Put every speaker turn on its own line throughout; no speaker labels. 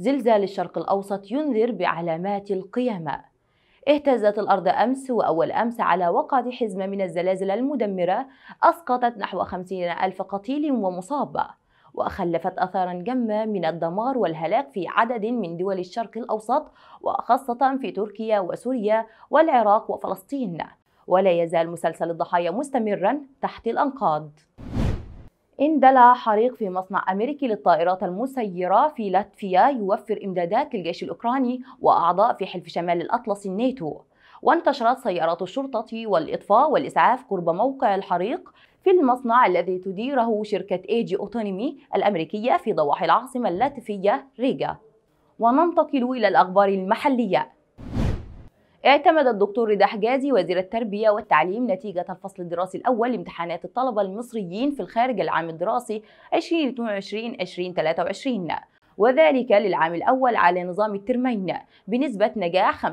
زلزال الشرق الأوسط ينذر بعلامات القيامة اهتزت الأرض أمس وأول أمس على وقعة حزمة من الزلازل المدمرة أسقطت نحو 50 ألف قتيل ومصاب وخلفت أثارا جمة من الدمار والهلاك في عدد من دول الشرق الأوسط وخاصة في تركيا وسوريا والعراق وفلسطين ولا يزال مسلسل الضحايا مستمرا تحت الأنقاض اندلع حريق في مصنع أمريكي للطائرات المسيرة في لاتفيا يوفر إمدادات للجيش الأوكراني وأعضاء في حلف شمال الأطلسي الناتو وانتشرت سيارات الشرطة والإطفاء والإسعاف قرب موقع الحريق في المصنع الذي تديره شركة ايجي اوتونيمي الأمريكية في ضواحي العاصمة اللاتفية ريغا وننتقل إلى الأخبار المحلية اعتمد الدكتور رضا حجازي وزير التربية والتعليم نتيجة الفصل الدراسي الأول لامتحانات الطلبة المصريين في الخارج العام الدراسي 2022-2023 وذلك للعام الأول على نظام الترمين بنسبة نجاح 95.6%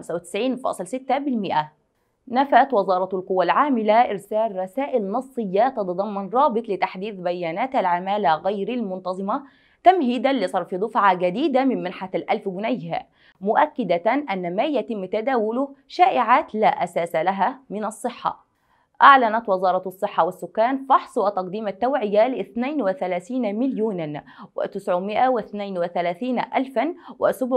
نفت وزارة القوى العاملة إرسال رسائل نصية تتضمن رابط لتحديث بيانات العمالة غير المنتظمة تمهيدا لصرف دفعة جديدة من منحة الألف جنيه مؤكدة أن ما يتم تداوله شائعات لا أساس لها من الصحة أعلنت وزارة الصحة والسكان فحص وتقديم التوعية ل 32 مليون و932 ألفا و752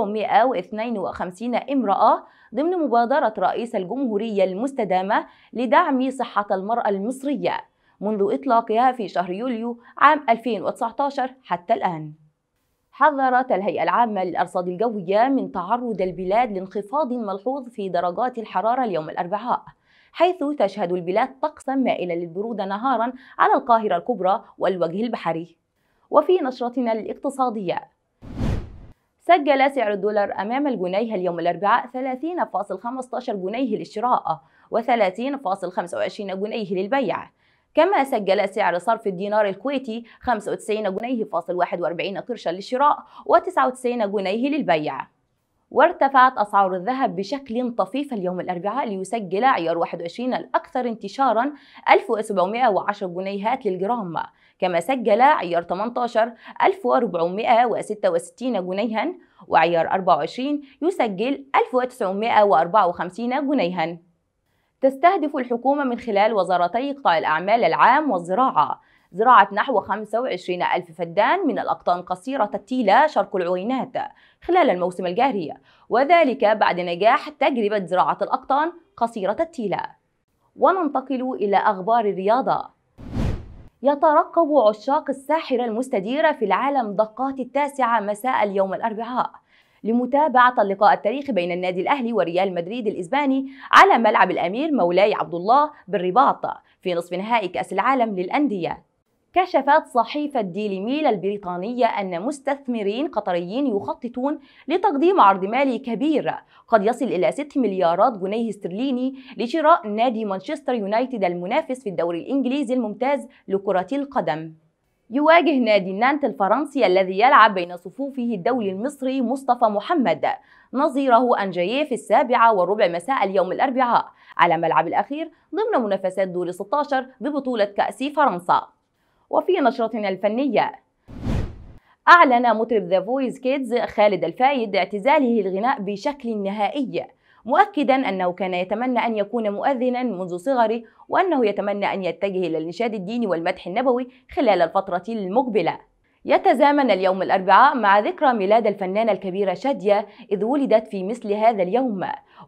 امرأة ضمن مبادرة رئيس الجمهورية المستدامة لدعم صحة المرأة المصرية منذ إطلاقها في شهر يوليو عام 2019 حتى الآن حذرت الهيئة العامة للأرصاد الجوية من تعرض البلاد لانخفاض ملحوظ في درجات الحرارة اليوم الأربعاء حيث تشهد البلاد طقسا مائلا للبرودة نهارا على القاهرة الكبرى والوجه البحري وفي نشرتنا الاقتصادية سجل سعر الدولار أمام الجنيه اليوم الأربعاء 30.15 جنيه للشراء و30.25 جنيه للبيع كما سجل سعر صرف الدينار الكويتي 95 جنيه فاصل 41 قرشا للشراء و99 جنيه للبيع وارتفعت أسعار الذهب بشكل طفيف اليوم الأربعاء ليسجل عيار 21 الأكثر انتشارا 1710 جنيهات للجرام كما سجل عيار 18 1466 جنيها وعيار 24 يسجل 1954 جنيها تستهدف الحكومة من خلال وزارتي قطاع الأعمال العام والزراعة زراعة نحو 25 ألف فدان من الأقطان قصيرة التيلة شرق العوينات خلال الموسم الجاري وذلك بعد نجاح تجربة زراعة الأقطان قصيرة التيلة وننتقل إلى أخبار الرياضة يترقب عشاق الساحرة المستديرة في العالم دقات التاسعة مساء اليوم الأربعاء لمتابعة اللقاء التاريخي بين النادي الأهلي وريال مدريد الإسباني على ملعب الأمير مولاي عبد الله بالرباط في نصف نهائي كأس العالم للأندية كشفت صحيفة ديلي ميل البريطانية أن مستثمرين قطريين يخططون لتقديم عرض مالي كبير قد يصل إلى 6 مليارات جنيه استرليني لشراء نادي مانشستر يونايتد المنافس في الدوري الإنجليزي الممتاز لكرة القدم يواجه نادي نانت الفرنسي الذي يلعب بين صفوفه الدولي المصري مصطفى محمد نظيره أنجاييه في السابعة والربع مساء اليوم الأربعاء على ملعب الأخير ضمن منافسات دور 16 ببطولة كأس فرنسا وفي نشرتنا الفنية أعلن مطرب ذا فويز كيدز خالد الفايد اعتزاله الغناء بشكل نهائي مؤكدا أنه كان يتمنى أن يكون مؤذنا منذ صغره وأنه يتمنى أن يتجه إلى الانشاد الديني والمدح النبوي خلال الفترة المقبلة يتزامن اليوم الأربعاء مع ذكرى ميلاد الفنانة الكبيرة شادية إذ ولدت في مثل هذا اليوم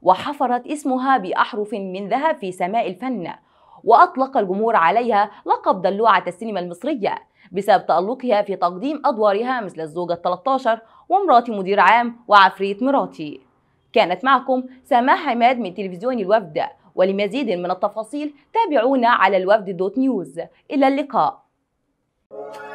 وحفرت اسمها بأحرف من ذهب في سماء الفن وأطلق الجمهور عليها لقب دلوعة السينما المصرية بسبب تألقها في تقديم أدوارها مثل الزوجة 13 ومراتي مدير عام وعفريت مراتي كانت معكم سماح حماد من تلفزيون الوفد ولمزيد من التفاصيل تابعونا على الوفد دوت نيوز إلى اللقاء